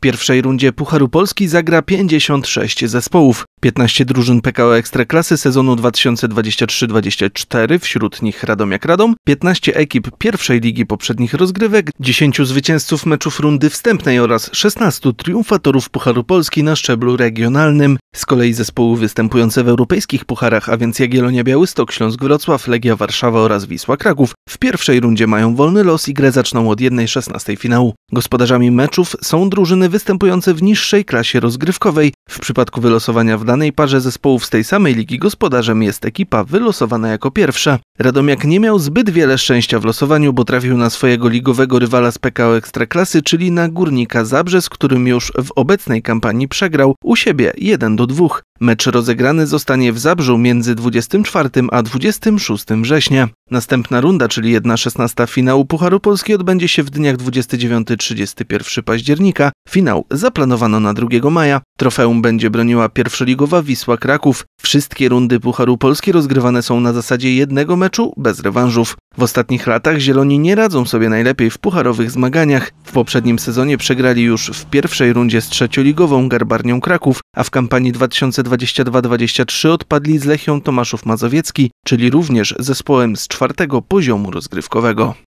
pierwszej rundzie Pucharu Polski zagra 56 zespołów. 15 drużyn PKO Ekstraklasy sezonu 2023-24, wśród nich Radomiak Radom, 15 ekip pierwszej ligi poprzednich rozgrywek, 10 zwycięzców meczów rundy wstępnej oraz 16 triumfatorów Pucharu Polski na szczeblu regionalnym. Z kolei zespoły występujące w europejskich pucharach, a więc Jagiellonia Białystok, Śląsk Wrocław, Legia Warszawa oraz Wisła Kraków, w pierwszej rundzie mają wolny los i grę zaczną od 1.16 finału. Gospodarzami meczów są drużyny występujące w niższej klasie rozgrywkowej. W przypadku wylosowania w danej parze zespołów z tej samej ligi gospodarzem jest ekipa wylosowana jako pierwsza. Radomiak nie miał zbyt wiele szczęścia w losowaniu, bo trafił na swojego ligowego rywala z PKO Ekstraklasy, czyli na Górnika Zabrze, z którym już w obecnej kampanii przegrał u siebie 1 do 2. Mecz rozegrany zostanie w Zabrzu między 24 a 26 września. Następna runda, czyli 1-16 finału Pucharu Polski odbędzie się w dniach 29-31 października. Finał zaplanowano na 2 maja. Trofeum będzie broniła pierwszoligowa Wisła Kraków. Wszystkie rundy Pucharu Polski rozgrywane są na zasadzie jednego meczu bez rewanżów. W ostatnich latach Zieloni nie radzą sobie najlepiej w pucharowych zmaganiach. W poprzednim sezonie przegrali już w pierwszej rundzie z trzecioligową Garbarnią Kraków, a w kampanii 2022-23 odpadli z Lechią Tomaszów Mazowiecki, czyli również zespołem z czwartego poziomu rozgrywkowego.